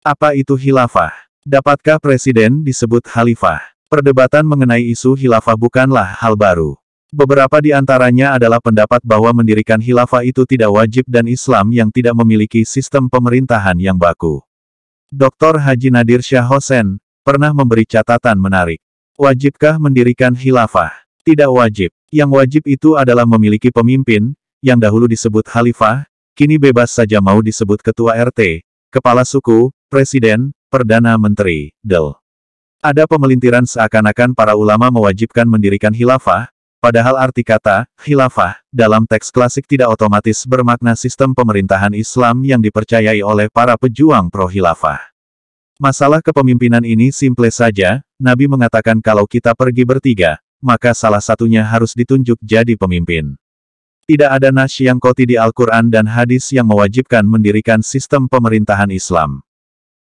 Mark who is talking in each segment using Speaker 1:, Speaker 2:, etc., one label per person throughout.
Speaker 1: Apa itu hilafah? Dapatkah presiden disebut khalifah? Perdebatan mengenai isu hilafah bukanlah hal baru. Beberapa di antaranya adalah pendapat bahwa mendirikan hilafah itu tidak wajib dan Islam yang tidak memiliki sistem pemerintahan yang baku. Dr. Haji Nadir Shah Hosen pernah memberi catatan menarik. Wajibkah mendirikan hilafah? Tidak wajib. Yang wajib itu adalah memiliki pemimpin, yang dahulu disebut khalifah, kini bebas saja mau disebut ketua RT, kepala suku, Presiden, Perdana Menteri, Del. Ada pemelintiran seakan-akan para ulama mewajibkan mendirikan khilafah, padahal arti kata, khilafah, dalam teks klasik tidak otomatis bermakna sistem pemerintahan Islam yang dipercayai oleh para pejuang pro-khilafah. Masalah kepemimpinan ini simple saja, Nabi mengatakan kalau kita pergi bertiga, maka salah satunya harus ditunjuk jadi pemimpin. Tidak ada nas yang koti di Al-Quran dan hadis yang mewajibkan mendirikan sistem pemerintahan Islam.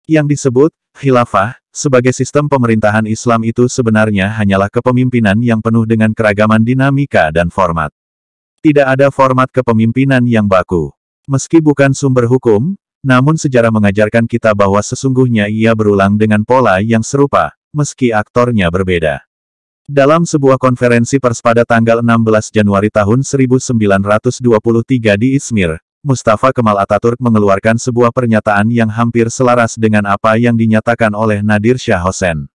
Speaker 1: Yang disebut, khilafah, sebagai sistem pemerintahan Islam itu sebenarnya hanyalah kepemimpinan yang penuh dengan keragaman dinamika dan format. Tidak ada format kepemimpinan yang baku. Meski bukan sumber hukum, namun sejarah mengajarkan kita bahwa sesungguhnya ia berulang dengan pola yang serupa, meski aktornya berbeda. Dalam sebuah konferensi pers pada tanggal 16 Januari tahun 1923 di Izmir, Mustafa Kemal Ataturk mengeluarkan sebuah pernyataan yang hampir selaras dengan apa yang dinyatakan oleh Nadir Shah Hossein.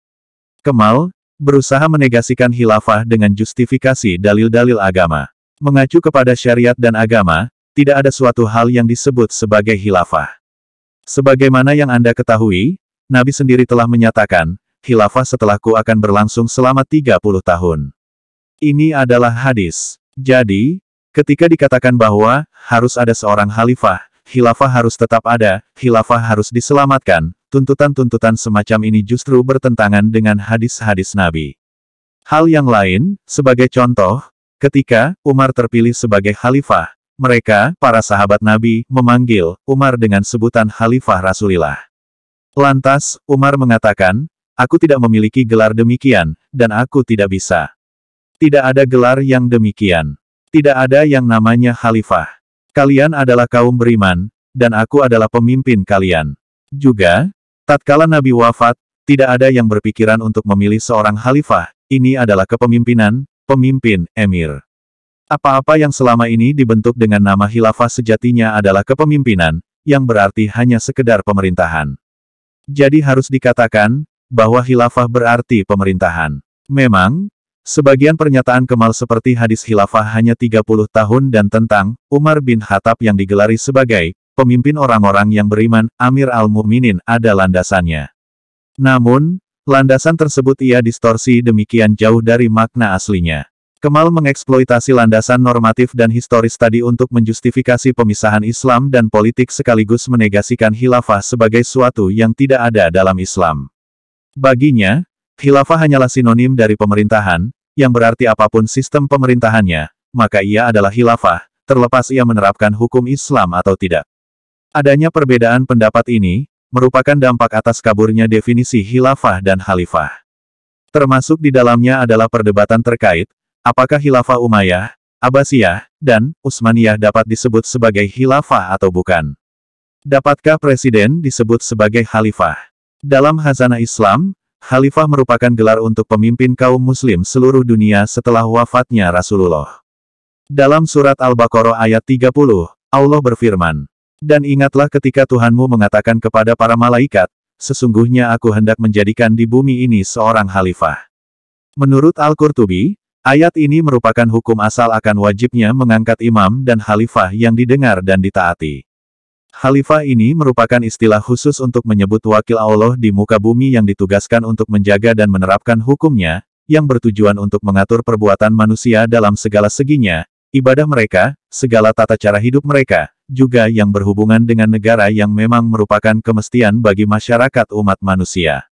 Speaker 1: Kemal, berusaha menegasikan hilafah dengan justifikasi dalil-dalil agama. Mengacu kepada syariat dan agama, tidak ada suatu hal yang disebut sebagai hilafah. Sebagaimana yang Anda ketahui, Nabi sendiri telah menyatakan, hilafah setelahku akan berlangsung selama 30 tahun. Ini adalah hadis. Jadi, Ketika dikatakan bahwa harus ada seorang khalifah, khilafah harus tetap ada, khilafah harus diselamatkan, tuntutan-tuntutan semacam ini justru bertentangan dengan hadis-hadis Nabi. Hal yang lain, sebagai contoh, ketika Umar terpilih sebagai khalifah, mereka, para sahabat Nabi, memanggil Umar dengan sebutan khalifah Rasulillah. Lantas, Umar mengatakan, Aku tidak memiliki gelar demikian, dan aku tidak bisa. Tidak ada gelar yang demikian. Tidak ada yang namanya khalifah. Kalian adalah kaum beriman, dan aku adalah pemimpin kalian. Juga, tatkala Nabi wafat, tidak ada yang berpikiran untuk memilih seorang khalifah, ini adalah kepemimpinan, pemimpin, emir. Apa-apa yang selama ini dibentuk dengan nama khilafah sejatinya adalah kepemimpinan, yang berarti hanya sekedar pemerintahan. Jadi harus dikatakan, bahwa khilafah berarti pemerintahan. Memang, Sebagian pernyataan Kemal seperti hadis khilafah hanya 30 tahun dan tentang Umar bin Khattab yang digelari sebagai pemimpin orang-orang yang beriman, Amir al-Mu'minin, ada landasannya. Namun, landasan tersebut ia distorsi demikian jauh dari makna aslinya. Kemal mengeksploitasi landasan normatif dan historis tadi untuk menjustifikasi pemisahan Islam dan politik sekaligus menegasikan khilafah sebagai suatu yang tidak ada dalam Islam. Baginya, Khilafah hanyalah sinonim dari pemerintahan, yang berarti apapun sistem pemerintahannya, maka ia adalah khilafah, terlepas ia menerapkan hukum Islam atau tidak. Adanya perbedaan pendapat ini, merupakan dampak atas kaburnya definisi khilafah dan khalifah. Termasuk di dalamnya adalah perdebatan terkait, apakah khilafah Umayyah, Abbasiyah, dan Utsmaniyah dapat disebut sebagai khilafah atau bukan. Dapatkah presiden disebut sebagai khalifah? Dalam Hazanah Islam, Khalifah merupakan gelar untuk pemimpin kaum muslim seluruh dunia setelah wafatnya Rasulullah. Dalam surat Al-Baqarah ayat 30, Allah berfirman, Dan ingatlah ketika Tuhanmu mengatakan kepada para malaikat, Sesungguhnya aku hendak menjadikan di bumi ini seorang khalifah. Menurut Al-Qurtubi, ayat ini merupakan hukum asal akan wajibnya mengangkat imam dan khalifah yang didengar dan ditaati. Khalifah ini merupakan istilah khusus untuk menyebut wakil Allah di muka bumi yang ditugaskan untuk menjaga dan menerapkan hukumnya, yang bertujuan untuk mengatur perbuatan manusia dalam segala seginya, ibadah mereka, segala tata cara hidup mereka, juga yang berhubungan dengan negara yang memang merupakan kemestian bagi masyarakat umat manusia.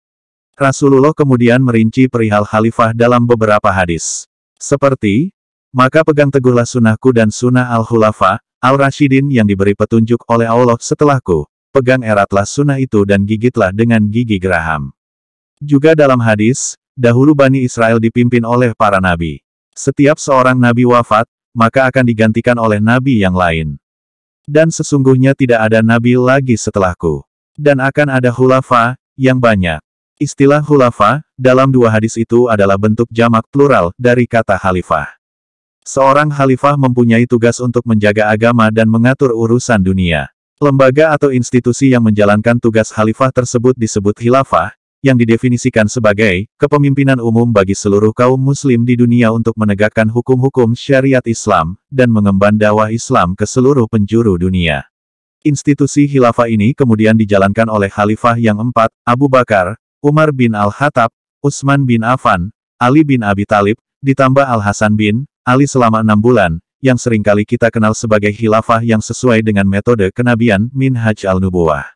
Speaker 1: Rasulullah kemudian merinci perihal khalifah dalam beberapa hadis. Seperti, maka pegang teguhlah sunahku dan sunnah al hulafah Aura Shidin yang diberi petunjuk oleh Allah setelahku, pegang eratlah sunnah itu dan gigitlah dengan gigi geraham. Juga dalam hadis, dahulu Bani Israel dipimpin oleh para nabi. Setiap seorang nabi wafat, maka akan digantikan oleh nabi yang lain. Dan sesungguhnya tidak ada nabi lagi setelahku. Dan akan ada hulafa, yang banyak. Istilah hulafa, dalam dua hadis itu adalah bentuk jamak plural dari kata khalifah. Seorang khalifah mempunyai tugas untuk menjaga agama dan mengatur urusan dunia. Lembaga atau institusi yang menjalankan tugas khalifah tersebut disebut khilafah, yang didefinisikan sebagai kepemimpinan umum bagi seluruh kaum muslim di dunia untuk menegakkan hukum-hukum syariat Islam, dan mengemban dakwah Islam ke seluruh penjuru dunia. Institusi khilafah ini kemudian dijalankan oleh khalifah yang empat, Abu Bakar, Umar bin Al-Khattab, Utsman bin Affan, Ali bin Abi Talib, ditambah Al-Hasan bin Ali selama enam bulan, yang seringkali kita kenal sebagai khilafah yang sesuai dengan metode kenabian Minhaj al-Nubuwah.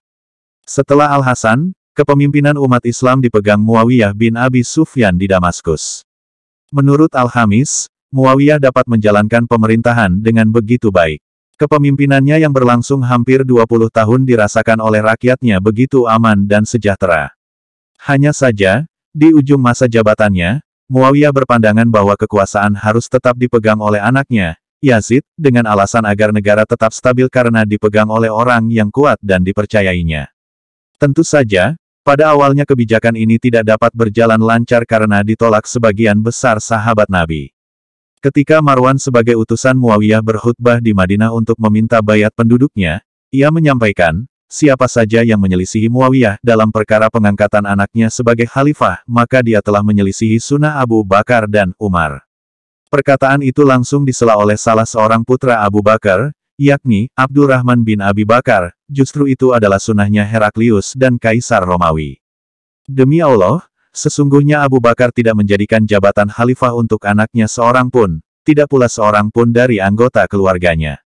Speaker 1: Setelah Al-Hasan, kepemimpinan umat Islam dipegang Muawiyah bin Abi Sufyan di Damaskus. Menurut Al-Hamis, Muawiyah dapat menjalankan pemerintahan dengan begitu baik. Kepemimpinannya yang berlangsung hampir 20 tahun dirasakan oleh rakyatnya begitu aman dan sejahtera. Hanya saja, di ujung masa jabatannya, Muawiyah berpandangan bahwa kekuasaan harus tetap dipegang oleh anaknya, Yazid, dengan alasan agar negara tetap stabil karena dipegang oleh orang yang kuat dan dipercayainya. Tentu saja, pada awalnya kebijakan ini tidak dapat berjalan lancar karena ditolak sebagian besar sahabat Nabi. Ketika Marwan sebagai utusan Muawiyah berhutbah di Madinah untuk meminta bayat penduduknya, ia menyampaikan, siapa saja yang menyelisihi Muawiyah dalam perkara pengangkatan anaknya sebagai khalifah, maka dia telah menyelisihi sunnah Abu Bakar dan Umar. Perkataan itu langsung disela oleh salah seorang putra Abu Bakar, yakni Abdurrahman bin Abi Bakar, justru itu adalah sunnahnya Heraklius dan Kaisar Romawi. Demi Allah, sesungguhnya Abu Bakar tidak menjadikan jabatan khalifah untuk anaknya seorang pun, tidak pula seorang pun dari anggota keluarganya.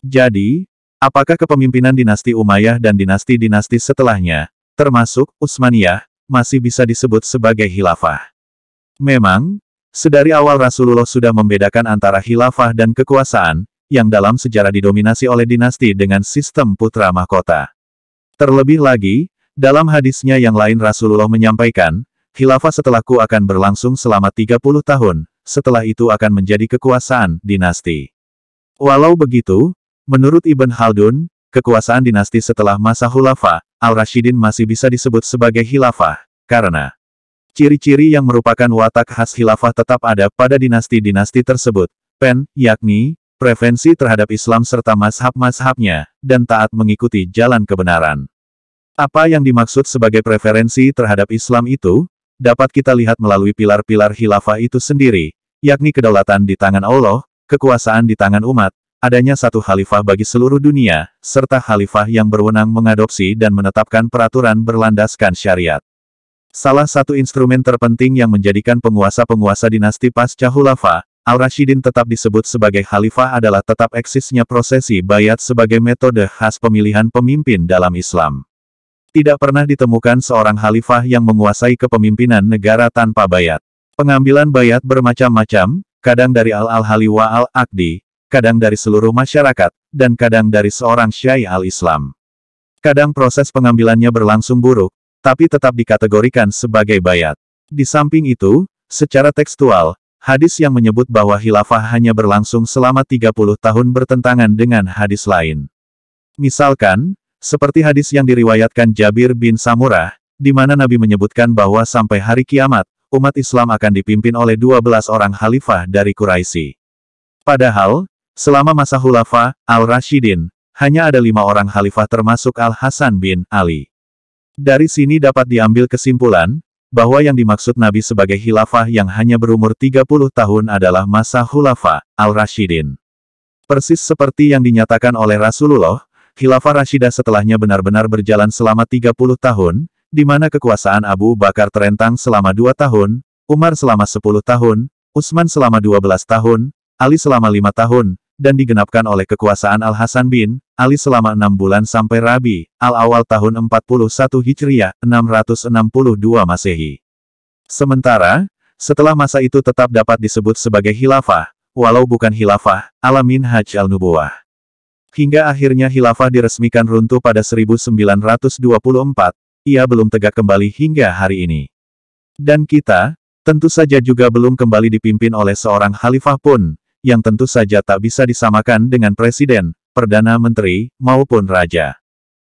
Speaker 1: Jadi, Apakah kepemimpinan dinasti Umayyah dan dinasti-dinasti setelahnya, termasuk Utsmaniyah, masih bisa disebut sebagai khilafah? Memang, sedari awal Rasulullah sudah membedakan antara khilafah dan kekuasaan, yang dalam sejarah didominasi oleh dinasti dengan sistem putra mahkota. Terlebih lagi, dalam hadisnya yang lain Rasulullah menyampaikan, khilafah setelahku akan berlangsung selama 30 tahun, setelah itu akan menjadi kekuasaan dinasti. Walau begitu, Menurut Ibn Haldun, kekuasaan dinasti setelah masa Hulafa, Al-Rashidin masih bisa disebut sebagai Hilafah, karena ciri-ciri yang merupakan watak khas Hilafah tetap ada pada dinasti-dinasti tersebut, pen, yakni, prevensi terhadap Islam serta mazhab-mazhabnya, dan taat mengikuti jalan kebenaran. Apa yang dimaksud sebagai preferensi terhadap Islam itu, dapat kita lihat melalui pilar-pilar hilafah itu sendiri, yakni kedaulatan di tangan Allah, kekuasaan di tangan umat, Adanya satu khalifah bagi seluruh dunia, serta khalifah yang berwenang mengadopsi dan menetapkan peraturan berlandaskan syariat. Salah satu instrumen terpenting yang menjadikan penguasa-penguasa dinasti pasca Hulafa, Al-Rashidin tetap disebut sebagai khalifah adalah tetap eksisnya prosesi bayat sebagai metode khas pemilihan pemimpin dalam Islam. Tidak pernah ditemukan seorang khalifah yang menguasai kepemimpinan negara tanpa bayat. Pengambilan bayat bermacam-macam, kadang dari Al-Al-Haliwa al Akdi kadang dari seluruh masyarakat, dan kadang dari seorang syai al-Islam. Kadang proses pengambilannya berlangsung buruk, tapi tetap dikategorikan sebagai bayat. Di samping itu, secara tekstual, hadis yang menyebut bahwa khilafah hanya berlangsung selama 30 tahun bertentangan dengan hadis lain. Misalkan, seperti hadis yang diriwayatkan Jabir bin Samurah, di mana Nabi menyebutkan bahwa sampai hari kiamat, umat Islam akan dipimpin oleh 12 orang khalifah dari Quraisy. Padahal, Selama masa Hulafa, Al-Rashidin, hanya ada lima orang khalifah termasuk Al-Hasan bin Ali. Dari sini dapat diambil kesimpulan, bahwa yang dimaksud Nabi sebagai khilafah yang hanya berumur 30 tahun adalah masa Hulafa, Al-Rashidin. Persis seperti yang dinyatakan oleh Rasulullah, khilafah Rashidah setelahnya benar-benar berjalan selama 30 tahun, di mana kekuasaan Abu Bakar terentang selama dua tahun, Umar selama 10 tahun, Utsman selama 12 tahun, Ali selama lima tahun, dan digenapkan oleh kekuasaan Al-Hasan bin Ali selama enam bulan sampai Rabi, al-awal tahun 41 Hijriah, 662 Masehi. Sementara, setelah masa itu tetap dapat disebut sebagai khilafah, walau bukan khilafah, alamin Hajj al nubuah Hingga akhirnya khilafah diresmikan runtuh pada 1924, ia belum tegak kembali hingga hari ini. Dan kita, tentu saja juga belum kembali dipimpin oleh seorang khalifah pun, yang tentu saja tak bisa disamakan dengan presiden, perdana menteri, maupun raja.